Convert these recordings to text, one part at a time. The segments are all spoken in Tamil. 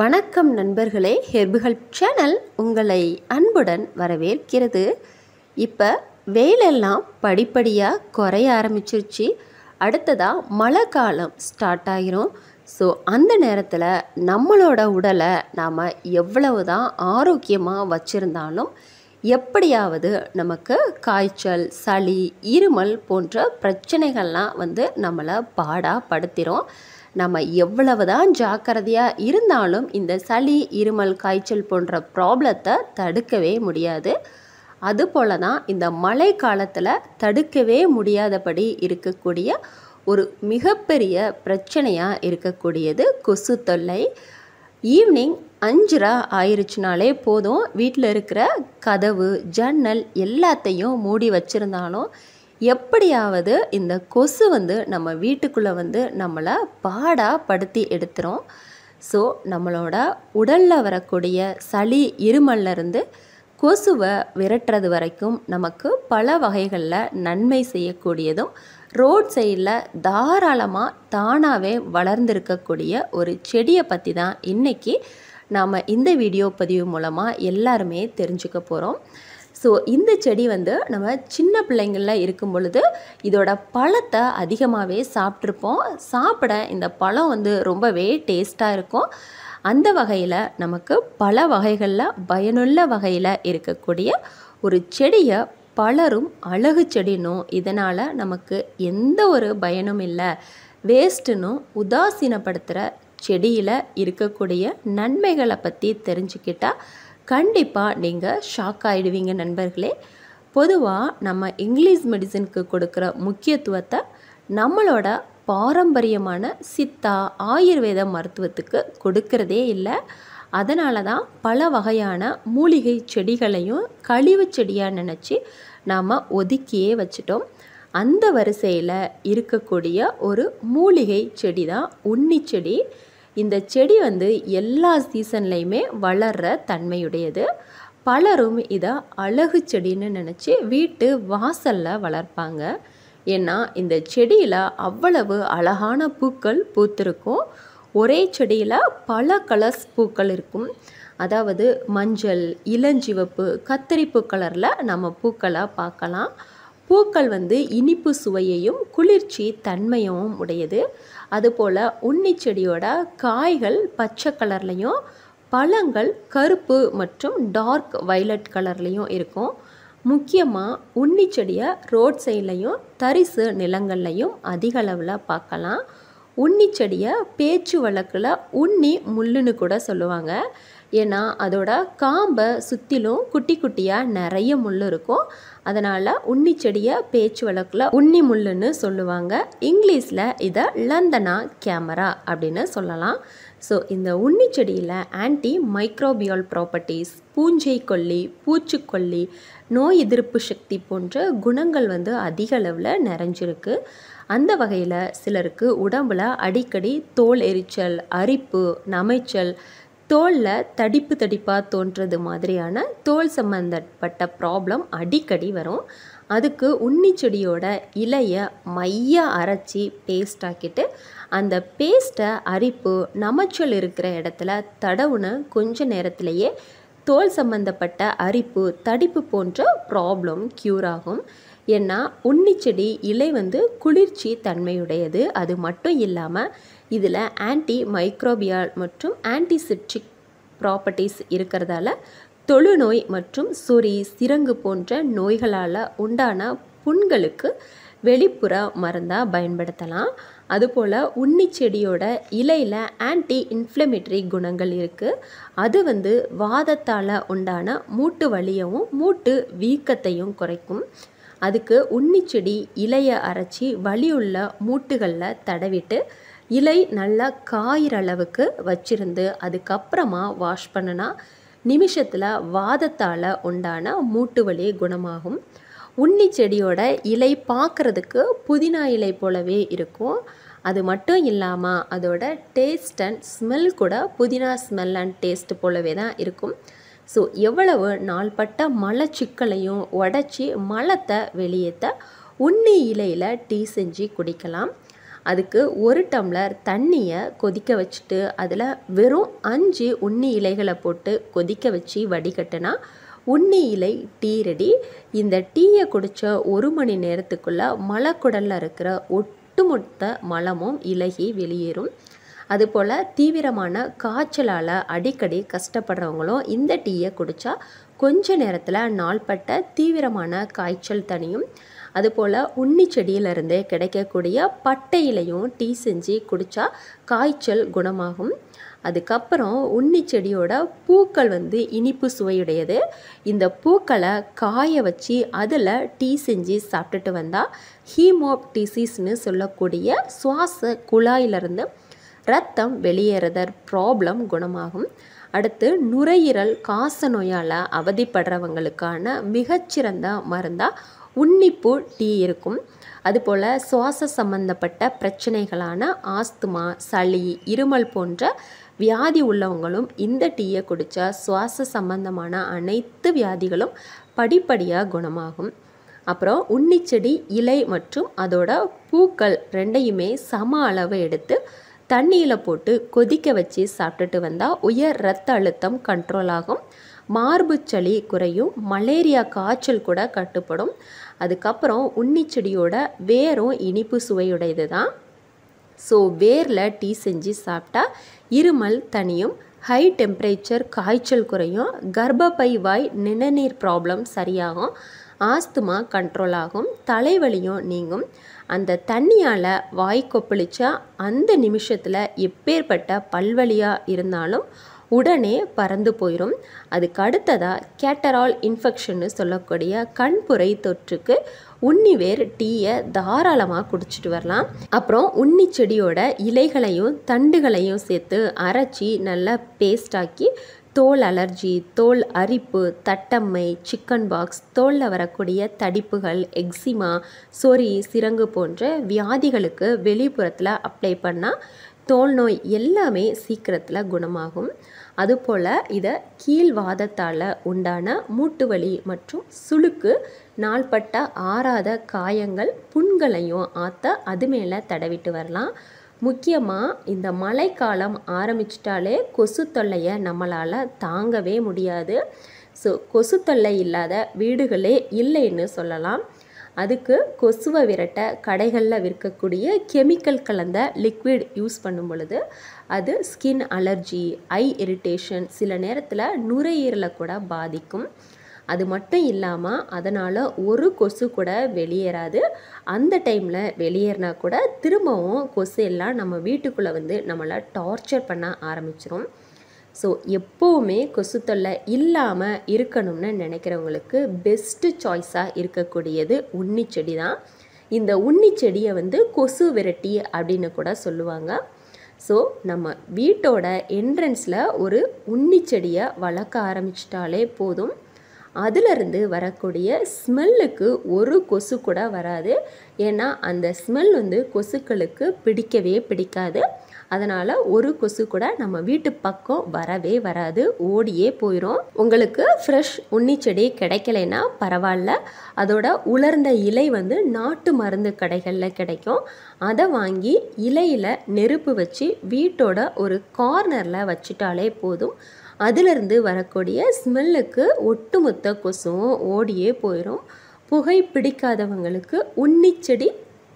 வணக்கம் நண்பர்களே ஹெர்புகள் சேனல் உங்களை அன்புடன் வரவேற்கிறது இப்போ வெயிலெல்லாம் படிப்படியாக குறைய ஆரம்பிச்சிருச்சு அடுத்ததாக மழை காலம் ஸ்டார்ட் ஆகிரும் ஸோ அந்த நேரத்தில் நம்மளோட உடலை நாம் எவ்வளவு தான் ஆரோக்கியமாக வச்சுருந்தாலும் எப்படியாவது நமக்கு காய்ச்சல் சளி இருமல் போன்ற பிரச்சனைகள்லாம் வந்து நம்மளை பாடாக படுத்திடும் நம்ம எவ்வளவு தான் ஜாக்கிரதையாக இருந்தாலும் இந்த சளி இருமல் காய்ச்சல் போன்ற ப்ராப்ளத்தை தடுக்கவே முடியாது அதுபோல தான் இந்த மழை காலத்தில் தடுக்கவே முடியாதபடி இருக்கக்கூடிய ஒரு மிகப்பெரிய பிரச்சனையாக இருக்கக்கூடியது கொசு தொல்லை ஈவினிங் அஞ்சுரா ஆயிடுச்சுனாலே போதும் வீட்டில் இருக்கிற கதவு ஜன்னல் எல்லாத்தையும் மூடி வச்சுருந்தாலும் எப்படியாவது இந்த கொசு வந்து நம்ம வீட்டுக்குள்ளே வந்து நம்மளை பாடாக படுத்தி எடுத்துரும் ஸோ நம்மளோட உடலில் வரக்கூடிய சளி இருமல்லிருந்து கொசுவை விரட்டுறது வரைக்கும் நமக்கு பல வகைகளில் நன்மை செய்யக்கூடியதும் ரோட் சைடில் தாராளமாக தானாகவே வளர்ந்துருக்கக்கூடிய ஒரு செடியை பற்றி தான் இன்றைக்கி நாம் இந்த வீடியோ பதிவு மூலமாக எல்லாருமே தெரிஞ்சுக்க போகிறோம் ஸோ இந்த செடி வந்து நம்ம சின்ன பிள்ளைங்களில் இருக்கும் பொழுது இதோட பழத்தை அதிகமாகவே சாப்பிட்ருப்போம் சாப்பிட இந்த பழம் வந்து ரொம்பவே டேஸ்ட்டாக இருக்கும் அந்த வகையில் நமக்கு பல வகைகளில் பயனுள்ள வகையில் இருக்கக்கூடிய ஒரு செடியை பலரும் அழகு செடினும் இதனால் நமக்கு எந்த ஒரு பயனும் இல்லை வேஸ்ட்டுனும் உதாசீனப்படுத்துகிற செடியில் இருக்கக்கூடிய நன்மைகளை பற்றி தெரிஞ்சுக்கிட்டால் கண்டிப்பாக நீங்கள் ஷாக் ஆகிடுவீங்க நண்பர்களே பொதுவாக நம்ம இங்கிலீஷ் மெடிசனுக்கு கொடுக்குற முக்கியத்துவத்தை நம்மளோட பாரம்பரியமான சித்தா ஆயுர்வேத மருத்துவத்துக்கு கொடுக்கறதே இல்லை அதனால தான் பல வகையான மூலிகை செடிகளையும் கழிவு செடியாக நினச்சி நாம் ஒதுக்கியே வச்சிட்டோம் அந்த வரிசையில் இருக்கக்கூடிய ஒரு மூலிகை செடி தான் உன்னி செடி இந்த செடி வந்து எல்லா சீசன்லையுமே வளர்கிற தன்மையுடையது பலரும் இதை அழகு செடின்னு நினச்சி வீட்டு வாசலில் வளர்ப்பாங்க ஏன்னா இந்த செடியில் அவ்வளவு அழகான பூக்கள் பூத்திருக்கும் ஒரே செடியில் பல கலர்ஸ் பூக்கள் இருக்கும் அதாவது மஞ்சள் இளஞ்சிவப்பு கத்தரிப்பு கலரில் நம்ம பூக்களை பார்க்கலாம் பூக்கள் வந்து இனிப்பு சுவையையும் குளிர்ச்சி தன்மையும் உடையது அதுபோல் உன்னி செடியோட காய்கள் பச்சை கலர்லேயும் பழங்கள் கருப்பு மற்றும் டார்க் வைலட் கலர்லேயும் இருக்கும் முக்கியமாக உன்னி செடியை ரோட் சைட்லையும் தரிசு நிலங்கள்லையும் அதிக அளவில் பார்க்கலாம் உன்னி செடியை பேச்சு வழக்கில் உன்னி முள்ளுன்னு கூட சொல்லுவாங்க ஏன்னா அதோட காம்பை சுற்றிலும் குட்டி குட்டியாக நிறைய முள் இருக்கும் அதனால் உன்னி செடியை பேச்சு வழக்கில் உன்னி முள்ளுன்னு சொல்லுவாங்க இங்கிலீஷில் இதை லந்தனா கேமரா அப்படின்னு சொல்லலாம் ஸோ இந்த உன்னி செடியில் ஆன்டி மைக்ரோபியால் ப்ராப்பர்ட்டிஸ் பூஞ்சை கொல்லி பூச்சிக்கொல்லி நோய் எதிர்ப்பு சக்தி போன்ற குணங்கள் வந்து அதிக அளவில் நிறைஞ்சிருக்கு அந்த வகையில் சிலருக்கு உடம்பில் அடிக்கடி தோல் எரிச்சல் அரிப்பு நமைச்சல் தோலில் தடிப்பு தடிப்பாக தோன்றது மாதிரியான தோல் சம்மந்தப்பட்ட ப்ராப்ளம் அடிக்கடி வரும் அதுக்கு உன்னி செடியோட இலையை மைய அரைச்சி பேஸ்ட் ஆக்கிட்டு அந்த பேஸ்ட்டை அரிப்பு நமச்சல் இருக்கிற இடத்துல தடவுன கொஞ்ச நேரத்திலேயே தோல் சம்பந்தப்பட்ட அரிப்பு தடிப்பு போன்ற ப்ராப்ளம் க்யூர் ஆகும் ஏன்னா உன்னிச்செடி இலை வந்து குளிர்ச்சி தன்மையுடையது அது மட்டும் இல்லாமல் இதில் ஆன்டி மைக்ரோபியால் மற்றும் ஆன்டிசெப்டிக் ப்ராப்பர்ட்டிஸ் இருக்கிறதால தொழுநோய் மற்றும் சொறி சிரங்கு போன்ற நோய்களால் உண்டான புண்களுக்கு வெளிப்புற மருந்தாக பயன்படுத்தலாம் அதுபோல் உன்னி செடியோட இலையில் ஆன்டி இன்ஃப்ளமேட்டரி குணங்கள் இருக்குது அது வந்து வாதத்தால் உண்டான மூட்டு வலியவும் மூட்டு வீக்கத்தையும் குறைக்கும் அதுக்கு உன்னி செடி இலையை அரைச்சி வலியுள்ள மூட்டுகளில் தடவிட்டு இலை நல்லா காயிற அளவுக்கு வச்சுருந்து அதுக்கப்புறமா வாஷ் பண்ணுனா நிமிஷத்தில் வாதத்தால் உண்டான மூட்டு வலி குணமாகும் உண்ணி செடியோட இலை பார்க்குறதுக்கு புதினா இலை போலவே இருக்கும் அது மட்டும் இல்லாமல் அதோட டேஸ்ட் அண்ட் ஸ்மெல் கூட புதினா ஸ்மெல் அண்ட் டேஸ்ட் போலவே தான் இருக்கும் ஸோ எவ்வளவு நாள்பட்ட மலச்சிக்கலையும் உடச்சி மலத்தை வெளியேற்ற உண்ணி இலையில் டீ செஞ்சு குடிக்கலாம் அதுக்கு ஒரு டம்ளர் தண்ணியை கொதிக்க வச்சுட்டு அதில் வெறும் அஞ்சு உண்ணி இலைகளை போட்டு கொதிக்க வச்சு வடிகட்டினா உண்ணி இலை டீ ரெடி இந்த டீயை குடித்த ஒரு மணி நேரத்துக்குள்ளே மலக்குடலில் இருக்கிற ஒட்டுமொத்த மலமும் இலகி வெளியேறும் அதுபோல் தீவிரமான காய்ச்சலால் அடிக்கடி கஷ்டப்படுறவங்களும் இந்த டீயை குடித்தா கொஞ்ச நேரத்தில் நாள்பட்ட தீவிரமான காய்ச்சல் தனியும் அதுபோல் உண்ணி செடியிலிருந்து கிடைக்கக்கூடிய பட்டையிலையும் டீ செஞ்சு குடித்தா காய்ச்சல் குணமாகும் அதுக்கப்புறம் உண்ணி செடியோட பூக்கள் வந்து இனிப்பு சுவையுடையது இந்த பூக்களை காய வச்சு அதில் டீ செஞ்சு சாப்பிட்டுட்டு வந்தால் ஹீமோப் டிசீஸ்னு சொல்லக்கூடிய சுவாச குழாயிலிருந்து ரத்தம் வெளியேறதர் ப்ராப்ளம் குணமாகும் அடுத்து நுரையீரல் காச நோயால் அவதிப்படுறவங்களுக்கான மிகச்சிறந்த மருந்தாக உன்னிப்பு டீ இருக்கும் அதுபோல் சுவாச சம்பந்தப்பட்ட பிரச்சனைகளான ஆஸ்துமா சளி இருமல் போன்ற வியாதி உள்ளவங்களும் இந்த டீயை குடித்தா சுவாச சம்பந்தமான அனைத்து வியாதிகளும் படிப்படியாக குணமாகும் அப்புறம் உன்னிச்செடி இலை மற்றும் அதோட பூக்கள் ரெண்டையுமே சம அளவு எடுத்து தண்ணியில் போட்டு கொதிக்க வச்சு சாப்பிட்டுட்டு வந்தால் உயர் ரத்த அழுத்தம் கண்ட்ரோல் ஆகும் மார்பு சளி குறையும் மலேரியா காய்ச்சல் கூட கட்டுப்படும் அதுக்கப்புறம் உன்னிச்செடியோட வேரும் இனிப்பு சுவையுடையது தான் ஸோ வேரில் டீ செஞ்சு சாப்பிட்டா இருமல் தனியும் ஹை டெம்பரேச்சர் காய்ச்சல் குறையும் கர்ப்பப்பை வாய் நிணநீர் ப்ராப்ளம் சரியாகும் ஆஸ்துமா கண்ட்ரோல் ஆகும் தலைவலியும் நீங்கும் அந்த தண்ணியால் வாய் கொப்பளிச்சா அந்த நிமிஷத்தில் எப்பேற்பட்ட பல்வழியாக இருந்தாலும் உடனே பறந்து போயிடும் அதுக்கு அடுத்ததாக கேட்டரால் இன்ஃபெக்ஷன்னு சொல்லக்கூடிய கண்புரை தொற்றுக்கு உன்னிவேர் டீயை தாராளமாக குடிச்சிட்டு வரலாம் அப்புறம் உன்னி செடியோட இலைகளையும் தண்டுகளையும் சேர்த்து அரைச்சி நல்லா பேஸ்டாக்கி தோல் அலர்ஜி தோல் அரிப்பு தட்டம்மை சிக்கன் பாக்ஸ் தோலில் வரக்கூடிய தடிப்புகள் எக்ஸிமா சொறி சிரங்கு போன்ற வியாதிகளுக்கு வெளிப்புறத்தில் அப்ளை பண்ணால் தோல் நோய் எல்லாமே சீக்கிரத்தில் குணமாகும் அதுபோல் இதை கீழ்வாதத்தால் உண்டான மூட்டு வலி மற்றும் சுளுக்கு நாள்பட்ட ஆறாத காயங்கள் புண்களையும் ஆத்த அது மேலே தடவிட்டு வரலாம் முக்கியமாக இந்த மழைக்காலம் ஆரம்பிச்சிட்டாலே கொசு தொல்லையை நம்மளால் தாங்கவே முடியாது ஸோ கொசு தொல்லை இல்லாத வீடுகளே இல்லைன்னு சொல்லலாம் அதுக்கு கொசுவை விரட்ட கடைகளில் விற்கக்கூடிய கெமிக்கல் கலந்த லிக்விட் யூஸ் பண்ணும் பொழுது அது ஸ்கின் அலர்ஜி ஐ இரிட்டேஷன் சில நேரத்தில் நுரையீரலை கூட பாதிக்கும் அது மட்டும் இல்லாமல் அதனால் ஒரு கொசு கூட வெளியேறாது அந்த டைமில் வெளியேறினா கூட திரும்பவும் கொசு எல்லாம் நம்ம வீட்டுக்குள்ளே வந்து நம்மளை டார்ச்சர் பண்ண ஆரம்பிச்சிரும் ஸோ எப்போவுமே கொசு தொல்லை இல்லாமல் இருக்கணும்னு நினைக்கிறவங்களுக்கு பெஸ்ட்டு சாய்ஸாக இருக்கக்கூடியது உண்ணி செடி தான் இந்த உண்ணி செடியை வந்து கொசு விரட்டி அப்படின்னு கூட சொல்லுவாங்க ஸோ நம்ம வீட்டோட என்ட்ரன்ஸில் ஒரு உண்ணி செடியை வளர்க்க ஆரம்பிச்சிட்டாலே போதும் அதிலிருந்து வரக்கூடிய ஸ்மெல்லுக்கு ஒரு கொசு கூட வராது ஏன்னா அந்த ஸ்மெல் வந்து கொசுக்களுக்கு பிடிக்கவே பிடிக்காது அதனால் ஒரு கொசு கூட நம்ம வீட்டு பக்கம் வரவே வராது ஓடியே போயிடும் உங்களுக்கு ஃப்ரெஷ் உண்ணி செடி கிடைக்கலைன்னா பரவாயில்ல அதோட உலர்ந்த இலை வந்து நாட்டு மருந்து கடைகளில் கிடைக்கும் அதை வாங்கி இலையில் நெருப்பு வச்சு வீட்டோட ஒரு கார்னரில் வச்சுட்டாலே போதும் அதிலிருந்து வரக்கூடிய ஸ்மெல்லுக்கு ஒட்டுமொத்த கொசுவும் ஓடியே போயிடும் புகை பிடிக்காதவங்களுக்கு உன்னிச்செடி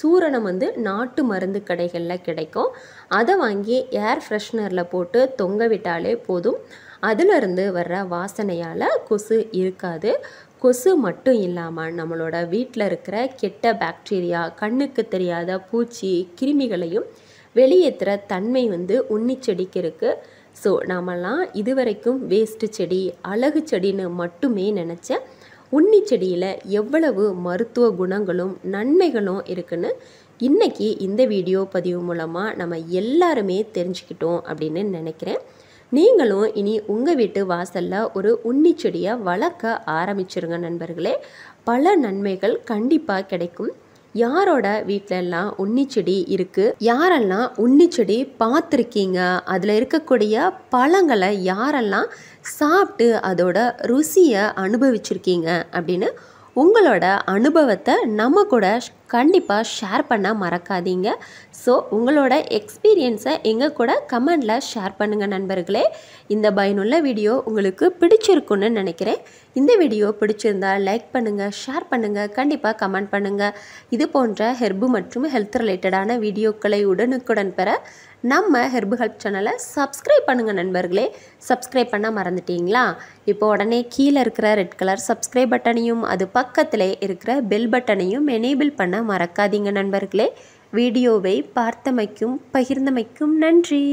சூரணம் வந்து நாட்டு மருந்து கடைகளில் கிடைக்கும் அதை வாங்கி ஏர் ஃப்ரெஷ்னரில் போட்டு தொங்க விட்டாலே போதும் அதிலிருந்து வர்ற வாசனையால் கொசு இருக்காது கொசு மட்டும் இல்லாமல் நம்மளோட வீட்டில் இருக்கிற கெட்ட பாக்டீரியா கண்ணுக்கு தெரியாத பூச்சி கிருமிகளையும் வெளியேற்றுற தன்மை வந்து உன்னி செடிக்கு இருக்குது ஸோ நாமெல்லாம் இதுவரைக்கும் வேஸ்ட்டு செடி அழகு செடின்னு மட்டுமே நினச்சேன் உன்னி செடியில் எவ்வளவு மருத்துவ குணங்களும் நன்மைகளும் இருக்குன்னு இன்றைக்கி இந்த வீடியோ பதிவு மூலமாக நம்ம எல்லாருமே தெரிஞ்சுக்கிட்டோம் அப்படின்னு நினைக்கிறேன் நீங்களும் இனி உங்கள் வீட்டு வாசலில் ஒரு உன்னி செடியை வளர்க்க ஆரம்பிச்சிருங்க நண்பர்களே பல நன்மைகள் கண்டிப்பாக கிடைக்கும் யாரோட வீட்டிலெல்லாம் உன்னிச்செடி இருக்குது யாரெல்லாம் உன்னிச்செடி பார்த்துருக்கீங்க அதில் இருக்கக்கூடிய பழங்களை யாரெல்லாம் சாப்பிட்டு அதோட ருசியை அனுபவிச்சிருக்கீங்க அப்படின்னு உங்களோட அனுபவத்தை நம்ம கூட கண்டிப்பாக ஷேர் பண்ண மறக்காதீங்க ஸோ உங்களோட எக்ஸ்பீரியன்ஸை எங்கள் கூட கமெண்டில் ஷேர் பண்ணுங்கள் நண்பர்களே இந்த பயனுள்ள வீடியோ உங்களுக்கு பிடிச்சிருக்குன்னு நினைக்கிறேன் இந்த வீடியோ பிடிச்சிருந்தா லைக் பண்ணுங்கள் ஷேர் பண்ணுங்கள் கண்டிப்பாக கமெண்ட் பண்ணுங்கள் இது போன்ற ஹெர்பு மற்றும் ஹெல்த் ரிலேட்டடான வீடியோக்களை உடனுக்குடன் பெற நம்ம ஹெர்பு ஹெல்ப் சேனலை சப்ஸ்கிரைப் பண்ணுங்கள் நண்பர்களே சப்ஸ்கிரைப் பண்ண மறந்துட்டீங்களா இப்போ உடனே கீழே இருக்கிற ரெட் கலர் சப்ஸ்கிரைப் பட்டனையும் அது பக்கத்தில் இருக்கிற பெல் பட்டனையும் எனேபிள் பண்ண பண்ண மறக்காதீங்க நண்பர்களே வீடியோவை பார்த்தமைக்கும் பகிர்ந்தமைக்கும் நன்றி